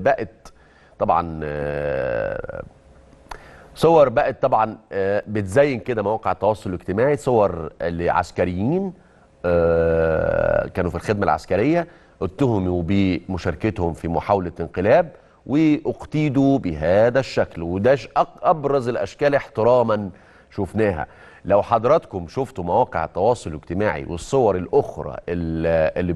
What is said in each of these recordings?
بقت طبعا آه، صور بقت طبعا آه، بتزين كده مواقع التواصل الاجتماعي صور لعسكريين آه، كانوا في الخدمه العسكريه اتهموا بمشاركتهم في محاوله انقلاب واقتيدوا بهذا الشكل وده ابرز الاشكال احتراما شفناها لو حضراتكم شفتوا مواقع التواصل الاجتماعي والصور الاخرى اللي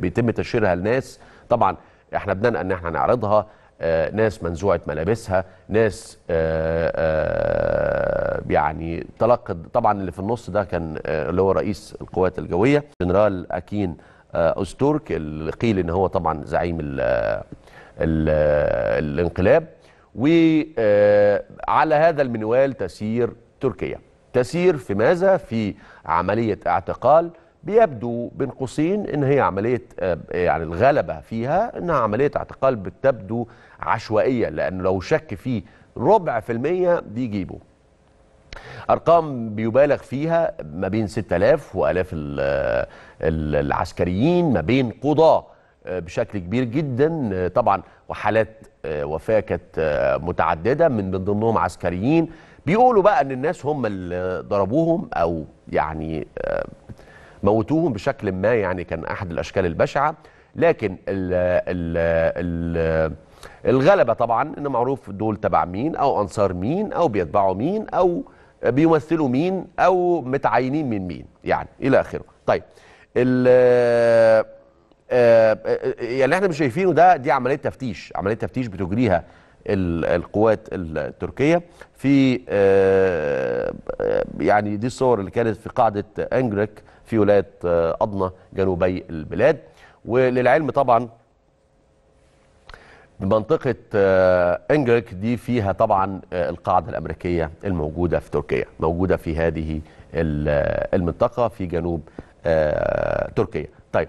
بيتم تشهيرها لناس طبعا احنا بننقى ان احنا نعرضها آه ناس منزوعه ملابسها ناس آه آه يعني تلقت طبعا اللي في النص ده كان آه، اللي هو رئيس القوات الجويه جنرال اكين أستورك آه، اللي قيل ان هو طبعا زعيم الـ آه، الـ الانقلاب وعلى هذا المنوال تسير تركيا تسير في ماذا في عمليه اعتقال بيبدو بين قوسين ان هي عمليه آه، يعني الغلبه فيها انها عمليه اعتقال بتبدو عشوائيه لانه لو شك فيه ربع في المية بيجيبه أرقام بيبالغ فيها ما بين 6000 وألاف آه، العسكريين ما بين قضاة آه، بشكل كبير جدا طبعا وحالات وفاة كانت متعددة من ضمنهم عسكريين بيقولوا بقى أن الناس هم اللي ضربوهم أو يعني موتوهم بشكل ما يعني كان احد الاشكال البشعه لكن ال ال ال الغلبه طبعا انه معروف دول تبع مين او انصار مين او بيتبعوا مين او بيمثلوا مين او متعينين من مين يعني الى اخره طيب ال آه، آه، آه، يعني احنا مش شايفينه ده دي عمليه تفتيش عمليه تفتيش بتجريها القوات التركية في آه، آه، يعني دي الصور اللي كانت في قاعدة أنجريك في ولاية آه، أضنا جنوبي البلاد وللعلم طبعا منطقة انجريك دي فيها طبعا القاعدة الأمريكية الموجودة في تركيا موجودة في هذه المنطقة في جنوب تركيا طيب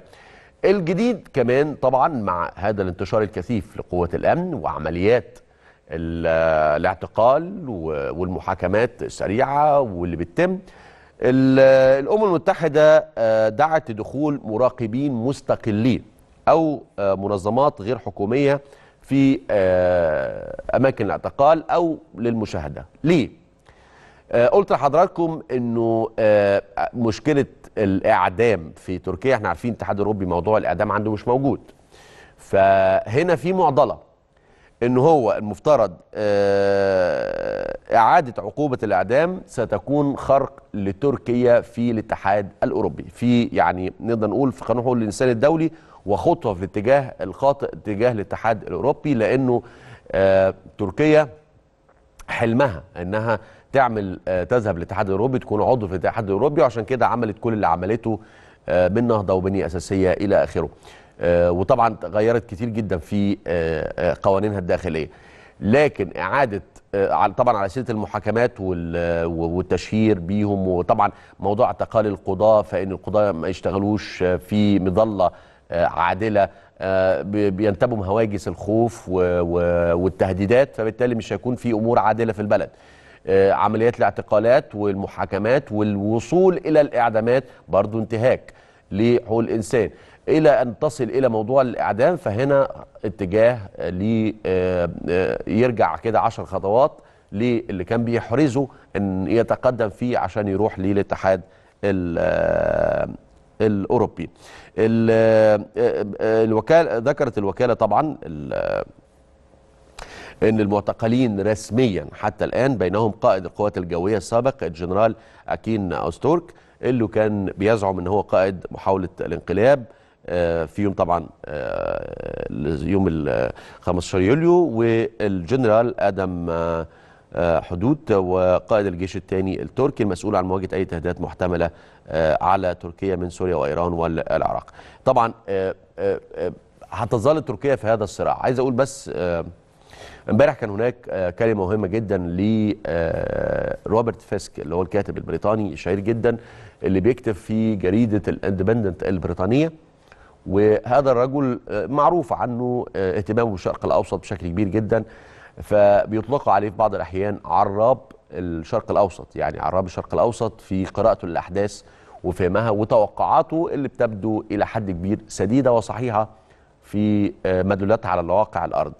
الجديد كمان طبعا مع هذا الانتشار الكثيف لقوة الأمن وعمليات الاعتقال والمحاكمات السريعة واللي بتتم الأمم المتحدة آه، دعت لدخول مراقبين مستقلين أو آه، منظمات غير حكومية في آه، أماكن الاعتقال أو للمشاهدة ليه؟ قلت لحضراتكم أنه مشكلة الإعدام في تركيا احنا عارفين الاتحاد الأوروبي موضوع الإعدام عنده مش موجود فهنا في معضلة ان هو المفترض آه، اعاده عقوبه الاعدام ستكون خرق لتركيا في الاتحاد الاوروبي في يعني نقدر نقول في قانون حقوق الانسان الدولي وخطوه في الاتجاه الخاطئ اتجاه الاتحاد الاوروبي لانه آه، تركيا حلمها انها تعمل آه، تذهب للاتحاد الاوروبي تكون عضو في الاتحاد الاوروبي وعشان كده عملت كل اللي عملته من نهضه وبنيه اساسيه الى اخره آه، وطبعا غيرت كتير جدا في آه، آه، قوانينها الداخليه لكن اعاده طبعا على سيره المحاكمات والتشهير بيهم وطبعا موضوع اعتقال القضاه فان القضاه ما يشتغلوش في مظله عادله بينتبهم هواجس الخوف والتهديدات فبالتالي مش هيكون في امور عادله في البلد عمليات الاعتقالات والمحاكمات والوصول الى الاعدامات برضو انتهاك لحقوق الانسان الى ان تصل الى موضوع الاعدام فهنا اتجاه لي آه، آه، يرجع كده 10 خطوات للي كان بيحرزه ان يتقدم فيه عشان يروح للاتحاد آه، الاوروبي الوكاله ذكرت الوكاله طبعا ان المعتقلين رسميا حتى الان بينهم قائد القوات الجويه السابق الجنرال اكين اوستورك اللي كان بيزعم ان هو قائد محاوله الانقلاب آه، في يوم طبعا آه، يوم ال 15 يوليو والجنرال ادم آه، حدود وقائد الجيش الثاني التركي المسؤول عن مواجهه اي تهديدات محتمله على تركيا من سوريا وايران والعراق. طبعا هتظل تركيا في هذا الصراع، عايز اقول بس امبارح كان هناك كلمه مهمه جدا لروبرت فيسك اللي هو الكاتب البريطاني الشهير جدا اللي بيكتب في جريده الاندبندنت البريطانيه وهذا الرجل آه، معروف عنه آه، اهتمامه بالشرق الاوسط بشكل كبير جدا فبيطلقوا عليه في بعض الاحيان عراب الشرق الاوسط يعني عراب الشرق الاوسط في قراءته للاحداث وفهمها وتوقعاته اللي بتبدو الى حد كبير سديده وصحيحه في آه، مدلولاتها على الواقع الارض.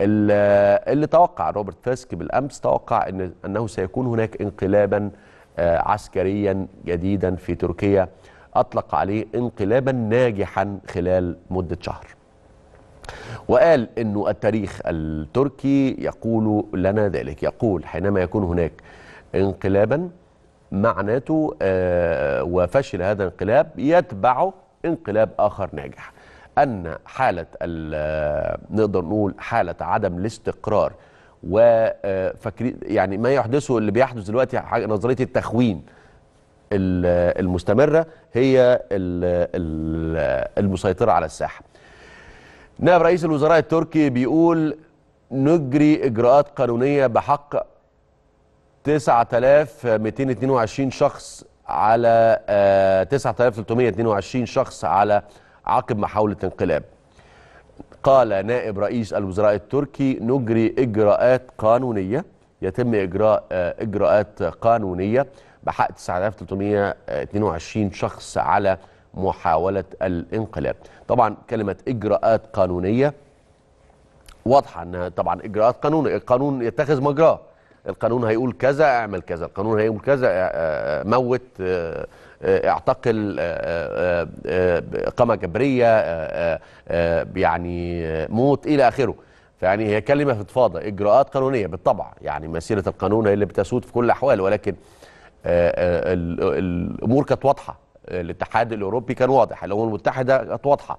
اللي توقع روبرت فيسك بالامس توقع ان انه سيكون هناك انقلابا عسكريا جديدا في تركيا أطلق عليه انقلابا ناجحا خلال مدة شهر وقال أنه التاريخ التركي يقول لنا ذلك يقول حينما يكون هناك انقلابا معناته آه، وفشل هذا الانقلاب يتبعه انقلاب آخر ناجح أن حالة آه، نقدر نقول حالة عدم الاستقرار وفكري آه، يعني ما يحدثه اللي بيحدث دلوقتي نظريه التخوين المستمرة هي المسيطرة على الساحة نائب رئيس الوزراء التركي بيقول نجري إجراءات قانونية بحق 9222 شخص على 9322 آه، شخص على عقب محاولة انقلاب قال نائب رئيس الوزراء التركي نجري إجراءات قانونية يتم إجراء آه، إجراءات قانونية بحق 9322 شخص على محاولة الانقلاب طبعا كلمة إجراءات قانونية واضحة أنها طبعا إجراءات قانونية القانون يتخذ مجراه القانون هيقول كذا اعمل كذا القانون هيقول كذا اه، اه، اه، موت اعتقل اقامه جبريه يعني موت الى اخره فيعني هي كلمه فضفاضه اجراءات قانونيه بالطبع يعني مسيره القانون هي اللي بتسود في كل الاحوال ولكن آه، آه، الامور كانت واضحه الاتحاد الاوروبي كان واضح الامم المتحده كانت واضحه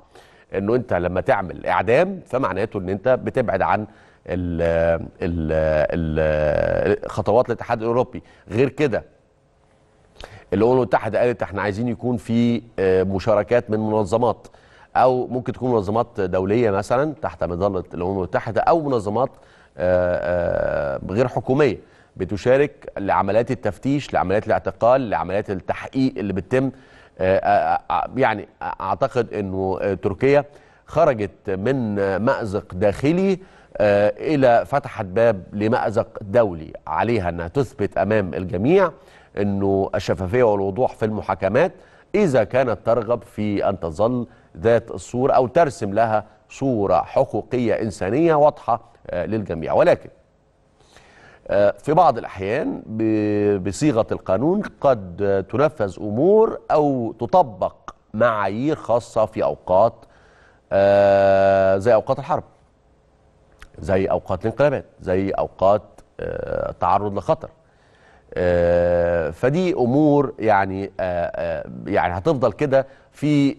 انه انت لما تعمل اعدام فمعناته ان انت بتبعد عن ال خطوات الاتحاد الاوروبي غير كده الامم المتحده قالت احنا عايزين يكون في آه، مشاركات من منظمات او ممكن تكون منظمات دوليه مثلا تحت مظله الامم المتحده او منظمات غير حكوميه بتشارك لعمليات التفتيش لعمليات الاعتقال لعمليات التحقيق اللي بتتم آه، آه، آه، يعني اعتقد انه تركيا خرجت من مأزق داخلي الى فتحت باب لمأزق دولي عليها انها تثبت امام الجميع انه الشفافيه والوضوح في المحاكمات اذا كانت ترغب في ان تظل ذات الصوره او ترسم لها صوره حقوقيه انسانيه واضحه للجميع ولكن آه، في بعض الأحيان بصيغة القانون قد تنفذ أمور أو تطبق معايير خاصة في أوقات آه، زي أوقات الحرب زي أوقات الانقلابات زي أوقات آه، تعرض لخطر فدي امور يعني يعني هتفضل كده في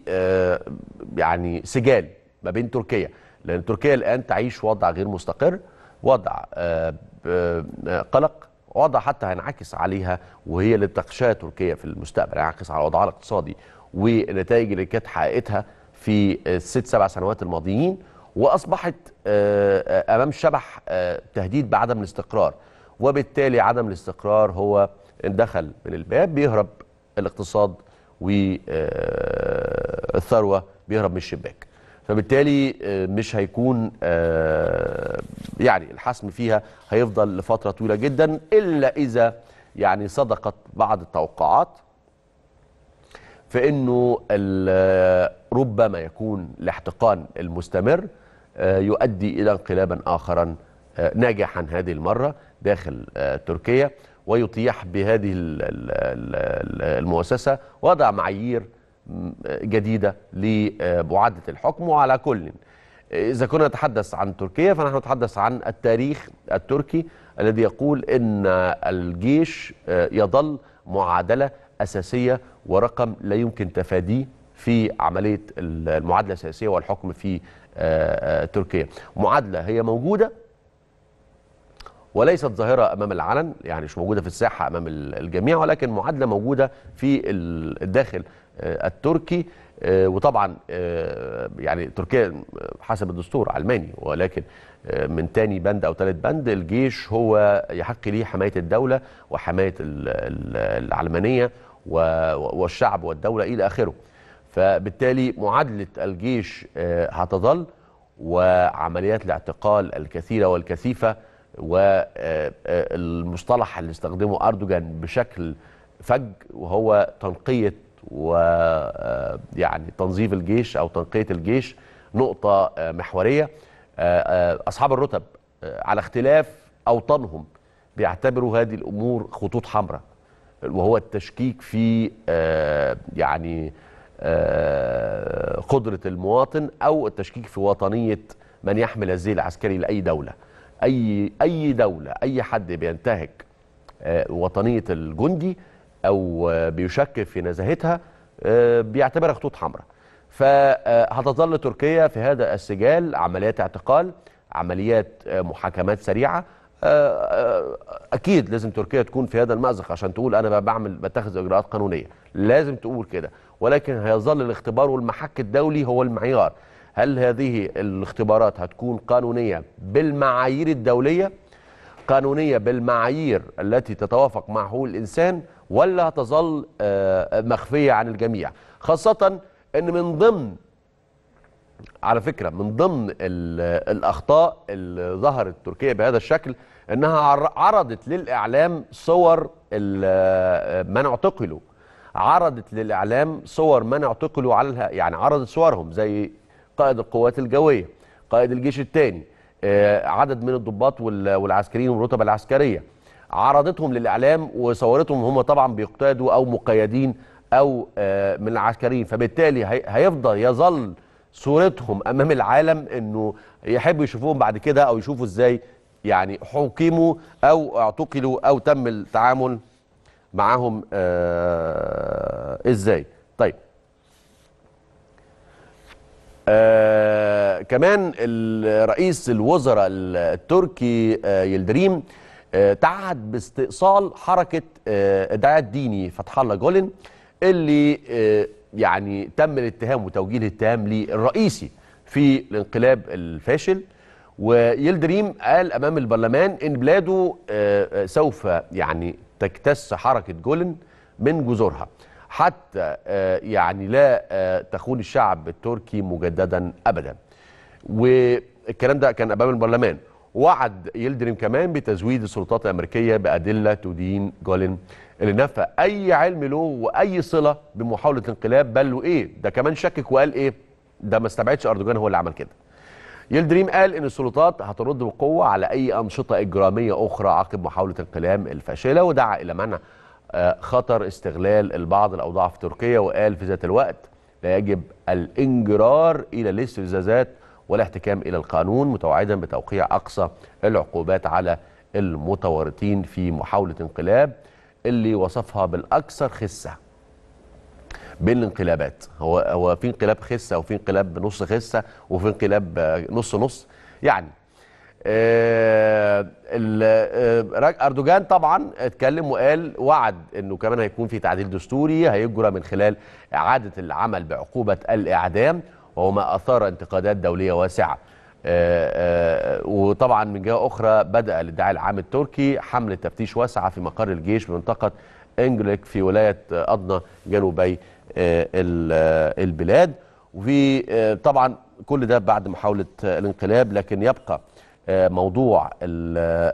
يعني سجال ما بين تركيا لان تركيا الان تعيش وضع غير مستقر وضع آه، آه، آه، قلق وضع حتى هينعكس عليها وهي اللي تخشاها تركيا في المستقبل هينعكس على وضعها الاقتصادي والنتائج اللي كانت حققتها في الست سبع سنوات الماضيين واصبحت امام شبح تهديد بعدم الاستقرار وبالتالي عدم الاستقرار هو دخل من الباب بيهرب الاقتصاد والثروه بيهرب من الشباك فبالتالي آه، مش هيكون آه، يعني الحسم فيها هيفضل لفتره طويله جدا الا اذا يعني صدقت بعض التوقعات فانه آه، ربما يكون الاحتقان المستمر يؤدي الى انقلابا اخرا ناجحا هذه المره داخل تركيا ويطيح بهذه المؤسسه وضع معايير جديدة لمعادة الحكم وعلى كل إذا كنا نتحدث عن تركيا فنحن نتحدث عن التاريخ التركي الذي يقول أن الجيش يظل معادلة أساسية ورقم لا يمكن تفاديه في عملية المعادلة السياسية والحكم في آه، تركيا معادلة هي موجودة وليست ظاهرة أمام العلن يعني مش موجودة في الساحة أمام الجميع ولكن معادلة موجودة في الداخل آه، التركي آه، وطبعا آه، يعني تركيا حسب الدستور علماني ولكن من تاني بند او تالت بند الجيش هو يحق ليه حمايه الدوله وحمايه العلمانيه والشعب والدوله الى اخره فبالتالي معادله الجيش هتظل وعمليات الاعتقال الكثيره والكثيفه والمصطلح اللي استخدمه اردوغان بشكل فج وهو تنقيه ويعني آه، تنظيف الجيش أو تنقية الجيش نقطة آه، محورية آه، أصحاب الرتب على اختلاف أوطانهم بيعتبروا هذه الأمور خطوط حمراء وهو التشكيك في يعني قدرة المواطن أو التشكيك في وطنية من يحمل الزي العسكري لأي دولة أي أي دولة أي حد بينتهك وطنية الجندي او بيشك في نزاهتها آه، بيعتبرها خطوط حمراء فهتظل آه، تركيا في هذا السجال عمليات اعتقال عمليات آه، محاكمات سريعه اكيد لازم تركيا تكون في هذا المأزق عشان تقول انا بعمل بتخذ اجراءات قانونيه لازم تقول كده ولكن هيظل الاختبار والمحك الدولي هو المعيار هل هذه الاختبارات هتكون قانونيه بالمعايير الدوليه قانونيه بالمعايير التي تتوافق مع حقوق الانسان ولا هتظل آه، مخفية عن الجميع خاصة أن من ضمن على فكرة من ضمن الأخطاء اللي ظهرت تركيا بهذا الشكل أنها عرضت للإعلام صور آه، من اعتقلوا عرضت للإعلام صور من اعتقلوا على يعني عرضت صورهم زي قائد القوات الجوية قائد الجيش الثاني آه، عدد من الضباط والعسكريين والرتب العسكريه عرضتهم للاعلام وصورتهم هم طبعا بيقتادوا او مقيدين او آه، من العسكريين فبالتالي هيفضل يظل صورتهم امام العالم انه يحبوا يشوفوهم بعد كده او يشوفوا ازاي يعني حكموا او اعتقلوا او تم التعامل معاهم آه، ازاي طيب آه كمان الرئيس الوزراء التركي آه يلدريم آه، تعهد باستئصال حركه الدعاه آه، الديني فتح الله جولن اللي آه، يعني تم الاتهام وتوجيه الاتهام للرئيسي في الانقلاب الفاشل ويلدريم قال امام البرلمان ان بلاده سوف يعني تكتس حركه جولن من جذورها حتى يعني لا تخون الشعب التركي مجددا ابدا والكلام ده كان امام البرلمان وعد يلدريم كمان بتزويد السلطات الأمريكية بأدلة تدين جولين اللي نفى أي علم له وأي صلة بمحاولة انقلاب بل وإيه ده كمان شكك وقال إيه ده ما استبعدش أردوغان هو اللي عمل كده يلدريم قال إن السلطات هترد بقوة على أي أنشطة إجرامية أخرى عقب محاولة انقلاب الفاشلة ودعا إلى منع آه، خطر استغلال البعض الأوضاع في تركيا وقال في ذات الوقت لا يجب الانجرار إلى الاستفزازات والاحتكام إلى القانون متوعدا بتوقيع أقصى العقوبات على المتورطين في محاولة انقلاب اللي وصفها بالأكثر خسة بين الانقلابات هو هو في انقلاب خسة وفي انقلاب نص خسة وفي انقلاب نص نص يعني آه، آه، اردوغان طبعا اتكلم وقال وعد انه كمان هيكون في تعديل دستوري هيجرى من خلال اعاده العمل بعقوبه الاعدام وهو ما أثار انتقادات دولية واسعة آه، آه، وطبعا من جهة أخرى بدأ الادعاء العام التركي حملة تفتيش واسعة في مقر الجيش بمنطقة إنجليك في ولاية أضنا جنوبي آه، البلاد وفي طبعا كل ده بعد محاولة الانقلاب لكن يبقى موضوع الـ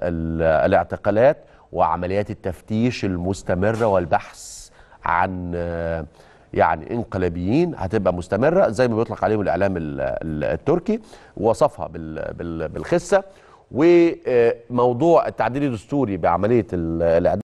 الـ الاعتقالات وعمليات التفتيش المستمرة والبحث عن يعني انقلابيين هتبقى مستمره زي ما بيطلق عليهم الاعلام التركي وصفها بالخسه وموضوع التعديل الدستوري بعمليه الاعدام